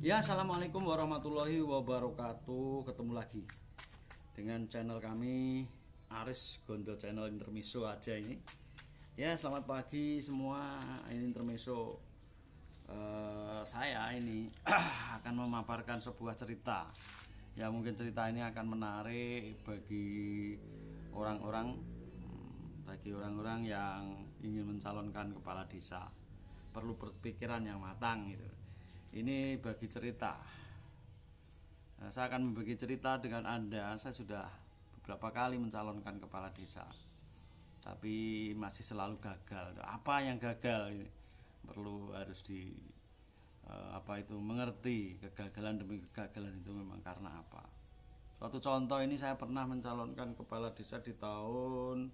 Ya, assalamualaikum warahmatullahi wabarakatuh. Ketemu lagi dengan channel kami Aris Gondol Channel Intermiso aja ini. Ya, selamat pagi semua. Ini Intermiso eh, saya ini akan memaparkan sebuah cerita. Ya, mungkin cerita ini akan menarik bagi orang-orang hmm, bagi orang-orang yang ingin mencalonkan kepala desa perlu berpikiran yang matang gitu ini bagi cerita nah, saya akan membagi cerita dengan anda saya sudah beberapa kali mencalonkan kepala desa tapi masih selalu gagal apa yang gagal ini perlu harus di eh, apa itu mengerti kegagalan demi kegagalan itu memang karena apa suatu contoh ini saya pernah mencalonkan kepala desa di tahun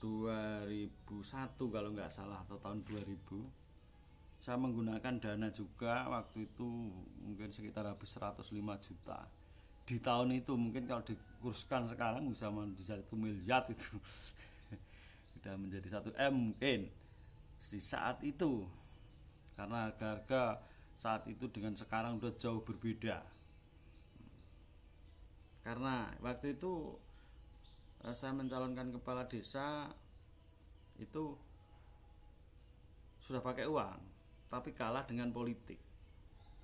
2001 kalau nggak salah atau tahun 2000 saya menggunakan dana juga waktu itu mungkin sekitar habis 105 juta di tahun itu mungkin kalau dikurskan sekarang bisa menjadi satu miliar itu sudah menjadi satu M mungkin di saat itu karena harga-harga saat itu dengan sekarang sudah jauh berbeda karena waktu itu eh, saya mencalonkan kepala desa itu sudah pakai uang tapi kalah dengan politik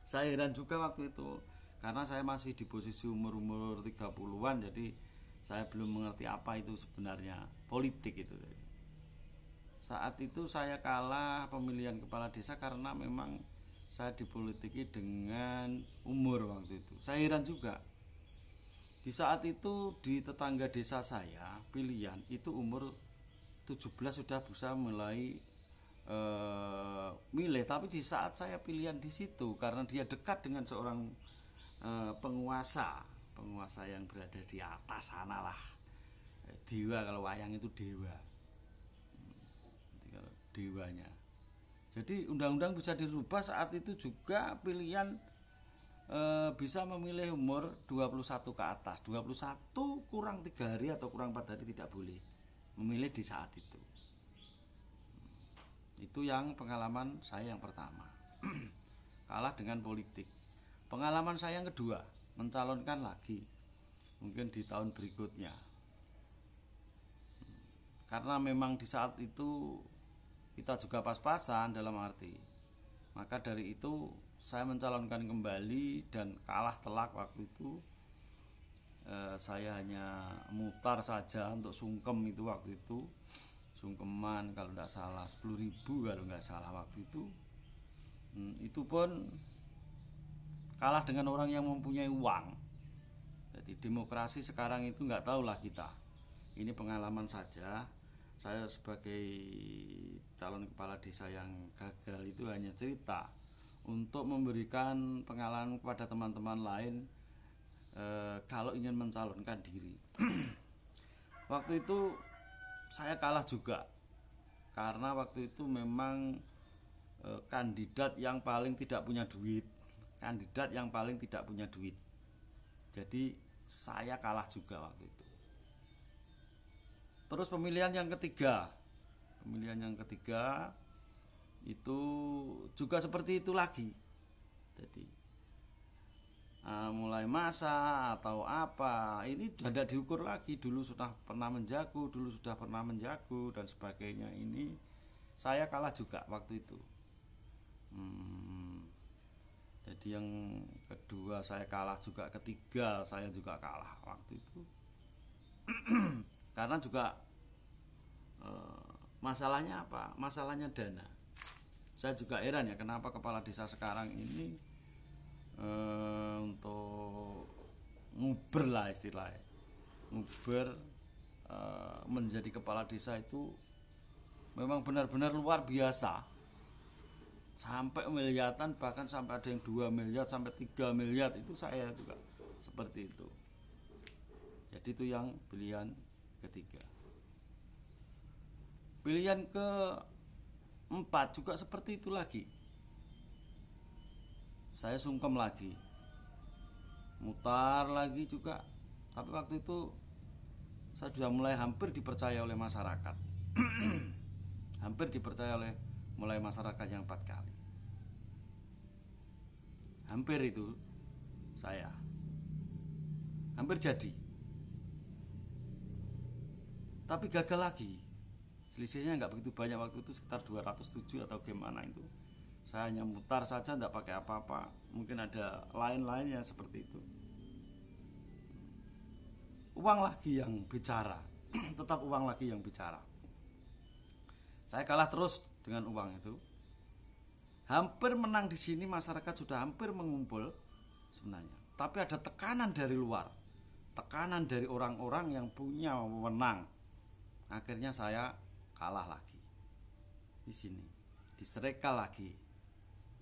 saya heran juga waktu itu karena saya masih di posisi umur-umur 30-an jadi saya belum mengerti apa itu sebenarnya politik itu saat itu saya kalah pemilihan kepala desa karena memang saya dipolitiki dengan umur waktu itu saya heran juga di saat itu di tetangga desa saya pilihan itu umur 17 sudah bisa mulai Eh, milih tapi di saat saya pilihan di situ karena dia dekat dengan seorang uh, penguasa penguasa yang berada di atas sana lah eh, dewa kalau wayang itu dewa dewanya jadi undang-undang bisa dirubah saat itu juga pilihan e, bisa memilih umur 21 ke atas 21 kurang tiga hari atau kurang empat hari tidak boleh memilih di saat itu itu yang pengalaman saya yang pertama kalah dengan politik pengalaman saya yang kedua mencalonkan lagi mungkin di tahun berikutnya karena memang di saat itu kita juga pas-pasan dalam arti maka dari itu saya mencalonkan kembali dan kalah telak waktu itu eh, saya hanya mutar saja untuk sungkem itu waktu itu sungkeman kalau tidak salah 10.000 kalau nggak salah waktu itu hmm, itu pun kalah dengan orang yang mempunyai uang jadi demokrasi sekarang itu nggak tahu lah kita ini pengalaman saja saya sebagai calon kepala desa yang gagal itu hanya cerita untuk memberikan pengalaman kepada teman-teman lain e, kalau ingin mencalonkan diri waktu itu saya kalah juga karena waktu itu memang e, kandidat yang paling tidak punya duit kandidat yang paling tidak punya duit jadi saya kalah juga waktu itu terus pemilihan yang ketiga pemilihan yang ketiga itu juga seperti itu lagi jadi uh, mulai masa atau apa ini tidak diukur lagi dulu sudah pernah menjago dulu sudah pernah menjago dan sebagainya ini saya kalah juga waktu itu hmm, jadi yang kedua saya kalah juga ketiga saya juga kalah waktu itu karena juga uh, masalahnya apa masalahnya dana saya juga heran ya kenapa kepala desa sekarang ini uh, untuk nguber lah istilahnya nguber uh, menjadi kepala desa itu memang benar-benar luar biasa sampai miliatan bahkan sampai ada yang 2 miliar sampai 3 miliar itu saya juga seperti itu jadi itu yang pilihan ketiga pilihan ke empat juga seperti itu lagi saya sungkem lagi mutar lagi juga tapi waktu itu saya sudah mulai hampir dipercaya oleh masyarakat hampir dipercaya oleh mulai masyarakat yang empat kali hampir itu saya hampir jadi tapi gagal lagi selisihnya nggak begitu banyak waktu itu sekitar 207 atau gimana itu saya hanya mutar saja tidak pakai apa-apa mungkin ada lain lainnya seperti itu uang lagi yang bicara tetap uang lagi yang bicara saya kalah terus dengan uang itu hampir menang di sini masyarakat sudah hampir mengumpul sebenarnya tapi ada tekanan dari luar tekanan dari orang-orang yang punya wewenang akhirnya saya kalah lagi di sini disereka lagi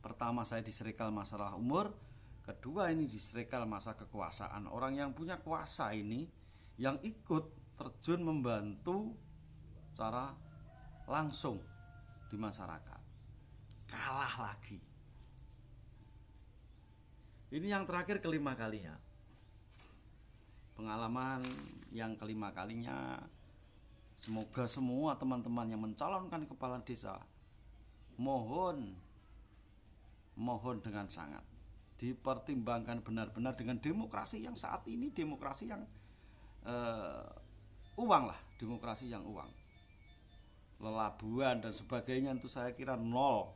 Pertama saya diserikal masalah umur, kedua ini diserikal masalah kekuasaan. Orang yang punya kuasa ini yang ikut terjun membantu cara langsung di masyarakat. Kalah lagi. Ini yang terakhir kelima kalinya. Pengalaman yang kelima kalinya Semoga semua teman-teman yang mencalonkan kepala desa mohon mohon dengan sangat dipertimbangkan benar-benar dengan demokrasi yang saat ini demokrasi yang uh, uang lah demokrasi yang uang lelabuan dan sebagainya itu saya kira nol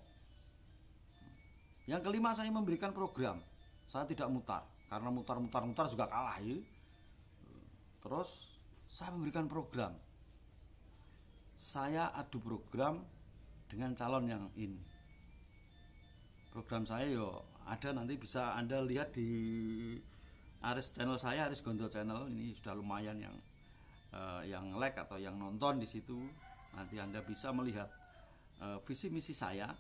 yang kelima saya memberikan program saya tidak mutar karena mutar-mutar-mutar juga kalah ya terus saya memberikan program saya adu program dengan calon yang ini program saya yo ada nanti bisa anda lihat di Aris channel saya Aris Gondo channel ini sudah lumayan yang uh, yang like atau yang nonton di situ nanti anda bisa melihat uh, visi misi saya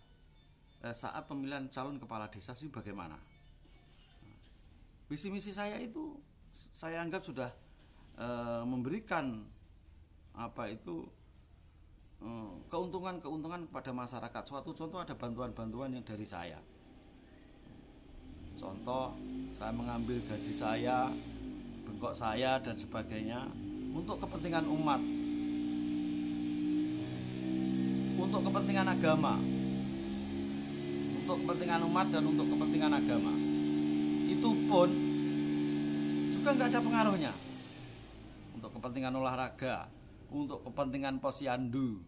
uh, saat pemilihan calon kepala desa sih bagaimana visi misi saya itu saya anggap sudah uh, memberikan apa itu Hmm, keuntungan-keuntungan kepada masyarakat. Suatu contoh ada bantuan-bantuan yang dari saya. Contoh, saya mengambil gaji saya, bengkok saya dan sebagainya untuk kepentingan umat. Untuk kepentingan agama. Untuk kepentingan umat dan untuk kepentingan agama. Itu pun juga nggak ada pengaruhnya. Untuk kepentingan olahraga, untuk kepentingan posyandu,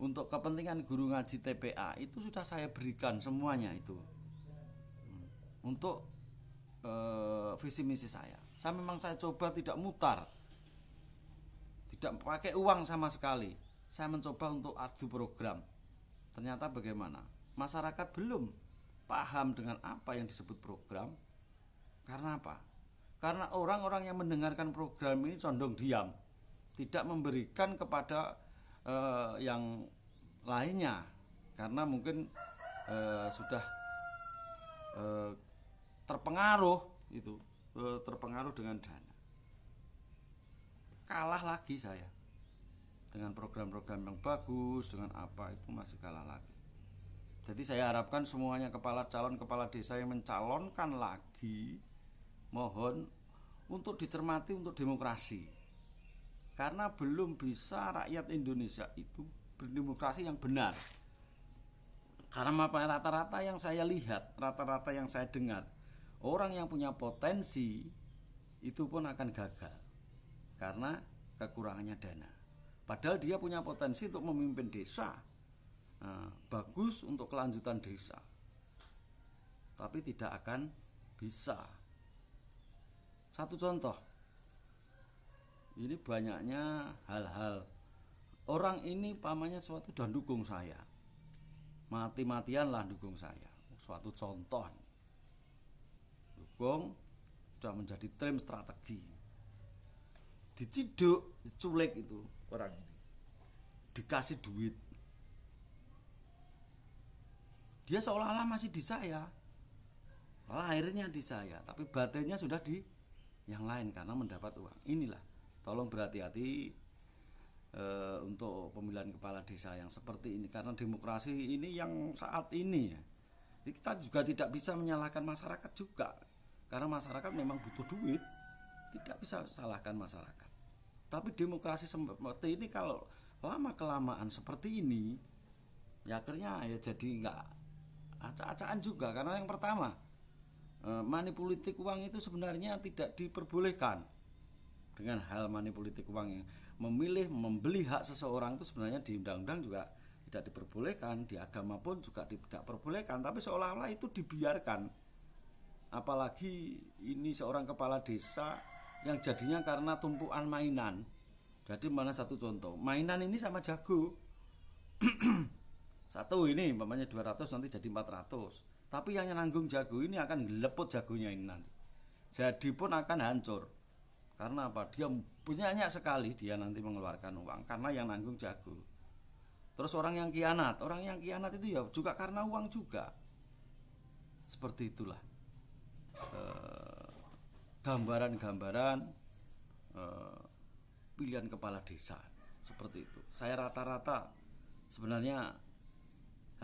untuk kepentingan guru ngaji TPA itu sudah saya berikan semuanya itu hmm. untuk e, visi misi saya. Saya memang saya coba tidak mutar, tidak pakai uang sama sekali. Saya mencoba untuk adu program. Ternyata bagaimana? Masyarakat belum paham dengan apa yang disebut program. Karena apa? Karena orang-orang yang mendengarkan program ini condong diam tidak memberikan kepada uh, yang lainnya karena mungkin uh, sudah uh, terpengaruh itu uh, terpengaruh dengan dana kalah lagi saya dengan program-program yang bagus dengan apa itu masih kalah lagi jadi saya harapkan semuanya kepala calon kepala desa yang mencalonkan lagi mohon untuk dicermati untuk demokrasi karena belum bisa rakyat Indonesia itu berdemokrasi yang benar karena apa rata-rata yang saya lihat rata-rata yang saya dengar orang yang punya potensi itu pun akan gagal karena kekurangannya dana padahal dia punya potensi untuk memimpin desa nah, bagus untuk kelanjutan desa tapi tidak akan bisa satu contoh ini banyaknya hal-hal orang ini pamannya suatu dan dukung saya mati-matian lah dukung saya suatu contoh dukung sudah menjadi trim strategi diciduk diculik itu orang ini dikasih duit dia seolah-olah masih di saya lahirnya di saya tapi batinnya sudah di yang lain karena mendapat uang inilah tolong berhati-hati e, untuk pemilihan kepala desa yang seperti ini karena demokrasi ini yang saat ini ya. kita juga tidak bisa menyalahkan masyarakat juga karena masyarakat memang butuh duit tidak bisa salahkan masyarakat tapi demokrasi seperti ini kalau lama kelamaan seperti ini ya akhirnya ya jadi nggak acak-acakan juga karena yang pertama eh, manipulatif uang itu sebenarnya tidak diperbolehkan dengan hal money politik uang yang memilih membeli hak seseorang itu sebenarnya di undang-undang juga tidak diperbolehkan di agama pun juga tidak diperbolehkan tapi seolah-olah itu dibiarkan apalagi ini seorang kepala desa yang jadinya karena tumpuan mainan jadi mana satu contoh mainan ini sama jago satu ini umpamanya 200 nanti jadi 400 tapi yang nanggung jago ini akan lepot jagonya ini nanti jadi pun akan hancur karena apa? Dia punya banyak sekali dia nanti mengeluarkan uang karena yang nanggung jago. Terus orang yang kianat, orang yang kianat itu ya juga karena uang juga. Seperti itulah eh, gambaran-gambaran eh, eh, pilihan kepala desa seperti itu. Saya rata-rata sebenarnya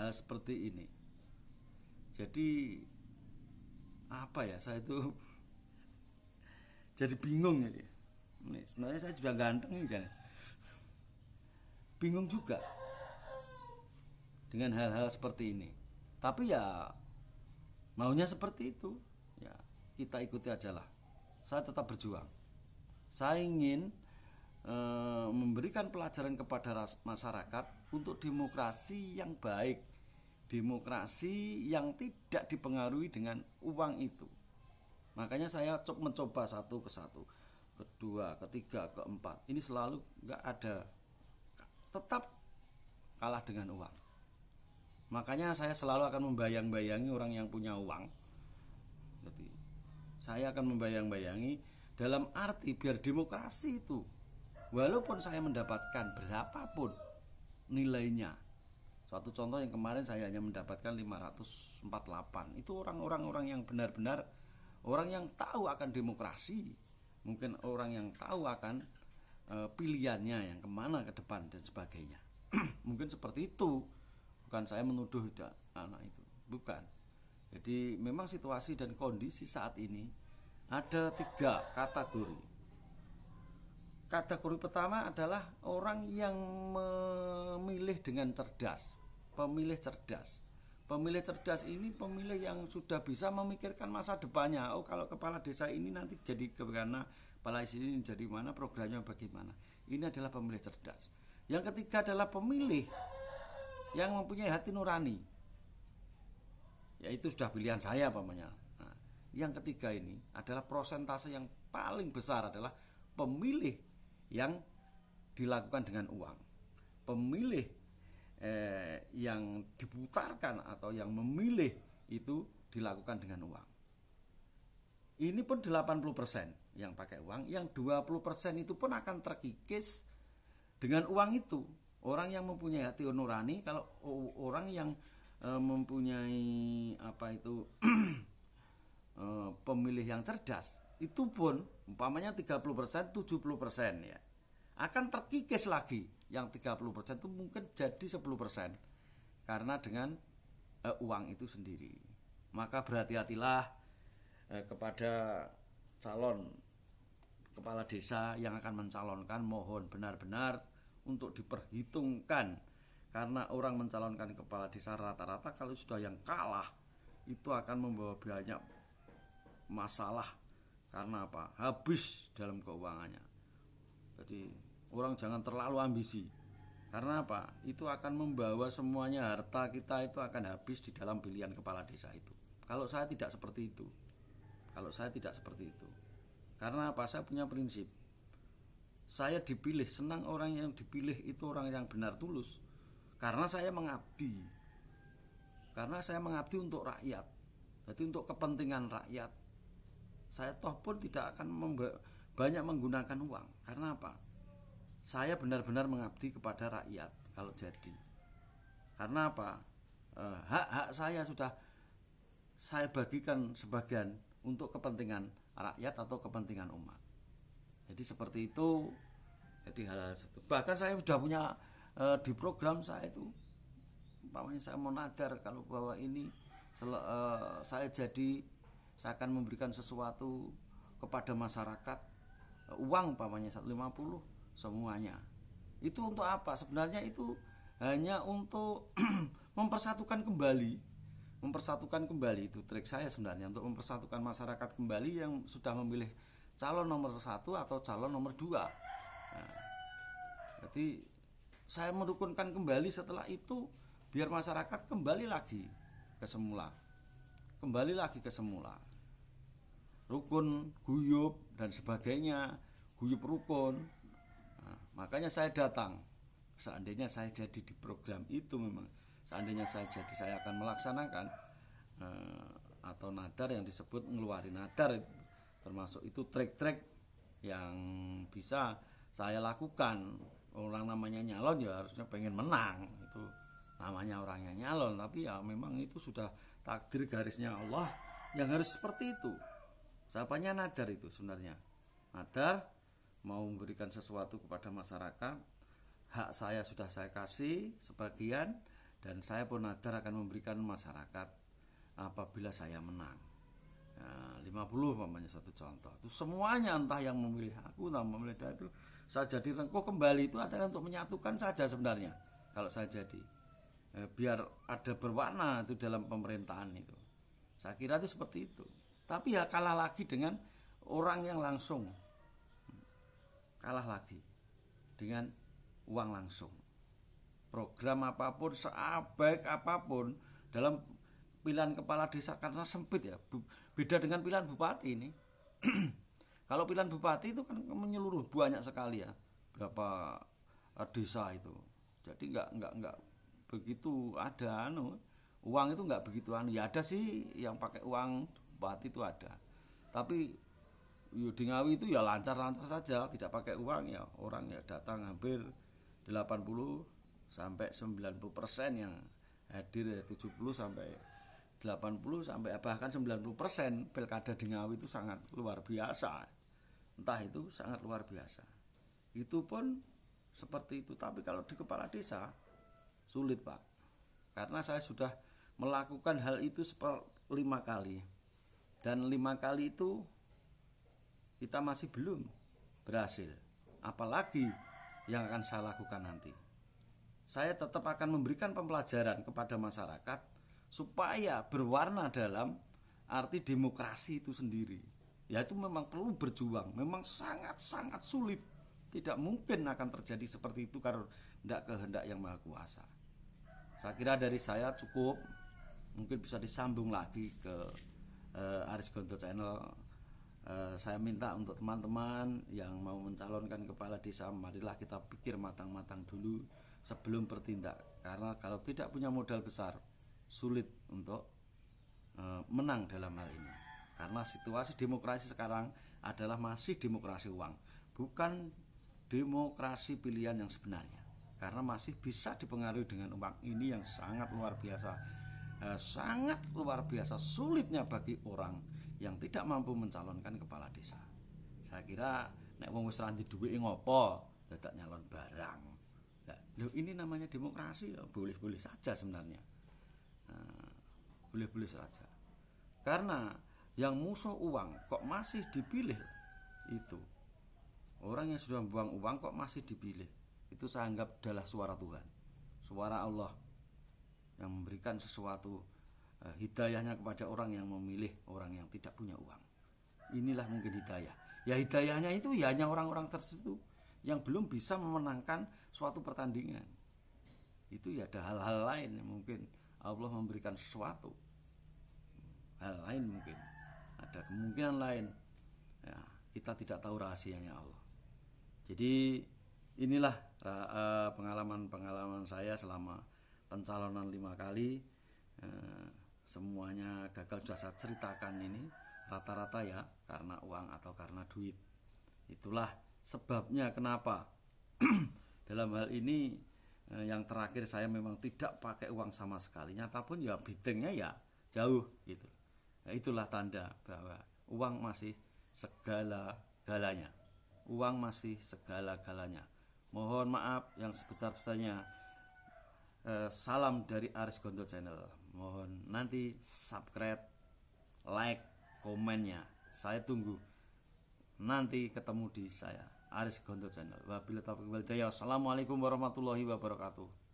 hal seperti ini. Jadi apa ya saya itu jadi bingung ya ini sebenarnya saya juga ganteng ini, kan bingung juga dengan hal-hal seperti ini tapi ya maunya seperti itu ya kita ikuti aja lah saya tetap berjuang saya ingin e, memberikan pelajaran kepada masyarakat untuk demokrasi yang baik demokrasi yang tidak dipengaruhi dengan uang itu makanya saya mencoba satu ke satu kedua ketiga keempat ini selalu nggak ada tetap kalah dengan uang makanya saya selalu akan membayang-bayangi orang yang punya uang jadi saya akan membayang-bayangi dalam arti biar demokrasi itu walaupun saya mendapatkan berapapun nilainya suatu contoh yang kemarin saya hanya mendapatkan 548 itu orang-orang orang yang benar-benar orang yang tahu akan demokrasi mungkin orang yang tahu akan e, pilihannya yang kemana ke depan dan sebagainya mungkin seperti itu bukan saya menuduh tidak anak itu bukan jadi memang situasi dan kondisi saat ini ada tiga kategori kategori pertama adalah orang yang memilih dengan cerdas pemilih cerdas Pemilih cerdas ini pemilih yang sudah bisa memikirkan masa depannya. Oh, kalau kepala desa ini nanti jadi kemana, kepala desa ini jadi mana, programnya bagaimana. Ini adalah pemilih cerdas. Yang ketiga adalah pemilih yang mempunyai hati nurani. Yaitu sudah pilihan saya pamannya. Nah, yang ketiga ini adalah prosentase yang paling besar adalah pemilih yang dilakukan dengan uang. Pemilih eh, yang diputarkan atau yang memilih itu dilakukan dengan uang. Ini pun 80% yang pakai uang, yang 20% itu pun akan terkikis dengan uang itu. Orang yang mempunyai hati nurani kalau orang yang e, mempunyai apa itu e, pemilih yang cerdas itu pun umpamanya 30% 70% ya akan terkikis lagi yang 30% itu mungkin jadi 10% karena dengan uh, uang itu sendiri. Maka berhati-hatilah uh, kepada calon kepala desa yang akan mencalonkan mohon benar-benar untuk diperhitungkan karena orang mencalonkan kepala desa rata-rata kalau sudah yang kalah itu akan membawa banyak masalah karena apa habis dalam keuangannya jadi orang jangan terlalu ambisi karena apa itu akan membawa semuanya harta kita itu akan habis di dalam pilihan kepala desa itu kalau saya tidak seperti itu kalau saya tidak seperti itu karena apa saya punya prinsip saya dipilih senang orang yang dipilih itu orang yang benar tulus karena saya mengabdi karena saya mengabdi untuk rakyat jadi untuk kepentingan rakyat saya toh pun tidak akan banyak menggunakan uang karena apa saya benar-benar mengabdi kepada rakyat kalau jadi karena apa eh, hak-hak saya sudah saya bagikan sebagian untuk kepentingan rakyat atau kepentingan umat jadi seperti itu jadi hal-hal itu bahkan saya sudah punya eh, di program saya itu umpamanya saya mau nadar kalau bahwa ini eh, saya jadi saya akan memberikan sesuatu kepada masyarakat uang umpamanya 150 semuanya itu untuk apa sebenarnya itu hanya untuk mempersatukan kembali mempersatukan kembali itu trik saya sebenarnya untuk mempersatukan masyarakat kembali yang sudah memilih calon nomor satu atau calon nomor dua nah, jadi saya merukunkan kembali setelah itu biar masyarakat kembali lagi ke semula kembali lagi ke semula rukun guyub dan sebagainya guyub rukun Makanya saya datang. Seandainya saya jadi di program itu memang, seandainya saya jadi saya akan melaksanakan eh, atau nadar yang disebut ngeluarin nadar itu. termasuk itu trik-trik yang bisa saya lakukan. Orang namanya nyalon ya harusnya pengen menang itu namanya orangnya nyalon tapi ya memang itu sudah takdir garisnya Allah yang harus seperti itu. Siapanya nadar itu sebenarnya? Nadar mau memberikan sesuatu kepada masyarakat hak saya sudah saya kasih sebagian dan saya pun nadar akan memberikan masyarakat apabila saya menang nah, ya, 50 mamanya satu contoh itu semuanya entah yang memilih aku entah memilih dia itu saya jadi rengkuh kembali itu adalah untuk menyatukan saja sebenarnya kalau saya jadi ya, biar ada berwarna itu dalam pemerintahan itu saya kira itu seperti itu tapi ya kalah lagi dengan orang yang langsung kalah lagi dengan uang langsung. Program apapun, seabaik apapun dalam pilihan kepala desa karena sempit ya. Beda dengan pilihan bupati ini. Kalau pilihan bupati itu kan menyeluruh banyak sekali ya. Berapa eh, desa itu. Jadi nggak nggak nggak begitu ada anu uang itu nggak begitu anu ya ada sih yang pakai uang bupati itu ada tapi yo di Ngawi itu ya lancar-lancar saja, tidak pakai uang ya. Orang ya datang hampir 80 sampai 90 persen yang hadir ya 70 sampai 80 sampai bahkan 90 persen pilkada di Ngawi itu sangat luar biasa. Entah itu sangat luar biasa. Itu pun seperti itu. Tapi kalau di kepala desa sulit pak, karena saya sudah melakukan hal itu lima kali dan lima kali itu kita masih belum berhasil. Apalagi yang akan saya lakukan nanti. Saya tetap akan memberikan pembelajaran kepada masyarakat supaya berwarna dalam arti demokrasi itu sendiri. Yaitu memang perlu berjuang, memang sangat-sangat sulit. Tidak mungkin akan terjadi seperti itu karena tidak kehendak yang maha kuasa. Saya kira dari saya cukup. Mungkin bisa disambung lagi ke eh, Aris Gondo Channel Eh, saya minta untuk teman-teman yang mau mencalonkan kepala desa, marilah kita pikir matang-matang dulu sebelum bertindak, karena kalau tidak punya modal besar, sulit untuk e, menang dalam hal ini. Karena situasi demokrasi sekarang adalah masih demokrasi uang, bukan demokrasi pilihan yang sebenarnya, karena masih bisa dipengaruhi dengan uang ini yang sangat luar biasa, eh, sangat luar biasa sulitnya bagi orang yang tidak mampu mencalonkan kepala desa. Saya kira nek wong wis randi duwe ngopo dadak ya nyalon barang. Lah, ini namanya demokrasi ya boleh-boleh saja sebenarnya. Eh, boleh-boleh saja. Karena yang musuh uang kok masih dipilih itu. Orang yang sudah buang uang kok masih dipilih. Itu saya anggap adalah suara Tuhan. Suara Allah yang memberikan sesuatu Eh, hidayahnya kepada orang yang memilih orang yang tidak punya uang. Inilah mungkin hidayah. Ya hidayahnya itu ya hanya orang-orang tertentu yang belum bisa memenangkan suatu pertandingan. Itu ya ada hal-hal lain yang mungkin Allah memberikan sesuatu. Hal lain mungkin. Ada kemungkinan lain. Ya, kita tidak tahu rahasianya Allah. Jadi inilah eh, pengalaman-pengalaman saya selama pencalonan lima kali. Eh, semuanya gagal sudah ceritakan ini rata-rata ya karena uang atau karena duit itulah sebabnya kenapa dalam hal ini eh, yang terakhir saya memang tidak pakai uang sama sekali nyata pun ya biddingnya ya jauh gitu ya, itulah tanda bahwa uang masih segala galanya uang masih segala galanya mohon maaf yang sebesar besarnya eh, salam dari Aris Gondo Channel mohon nanti subscribe like komennya saya tunggu nanti ketemu di saya Aris Gondo Channel wabillahi taufiq wal Assalamualaikum warahmatullahi wabarakatuh